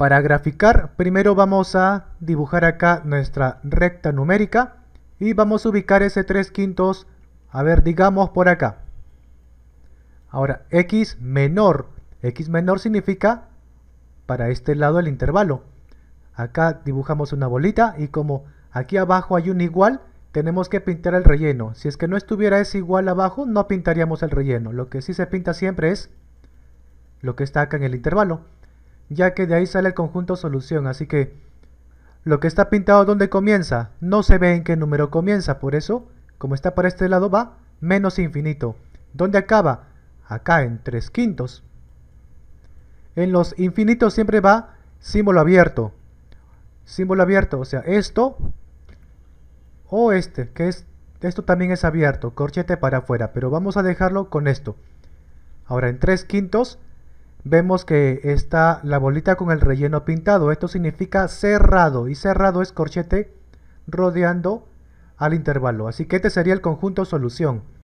Para graficar, primero vamos a dibujar acá nuestra recta numérica y vamos a ubicar ese 3 quintos, a ver, digamos por acá. Ahora, x menor, x menor significa para este lado el intervalo. Acá dibujamos una bolita y como aquí abajo hay un igual, tenemos que pintar el relleno. Si es que no estuviera ese igual abajo, no pintaríamos el relleno. Lo que sí se pinta siempre es lo que está acá en el intervalo ya que de ahí sale el conjunto solución. Así que lo que está pintado donde comienza, no se ve en qué número comienza, por eso, como está para este lado, va menos infinito. ¿Dónde acaba? Acá en 3 quintos. En los infinitos siempre va símbolo abierto. Símbolo abierto, o sea, esto o este, que es, esto también es abierto, corchete para afuera, pero vamos a dejarlo con esto. Ahora, en 3 quintos vemos que está la bolita con el relleno pintado. Esto significa cerrado y cerrado es corchete rodeando al intervalo. Así que este sería el conjunto solución.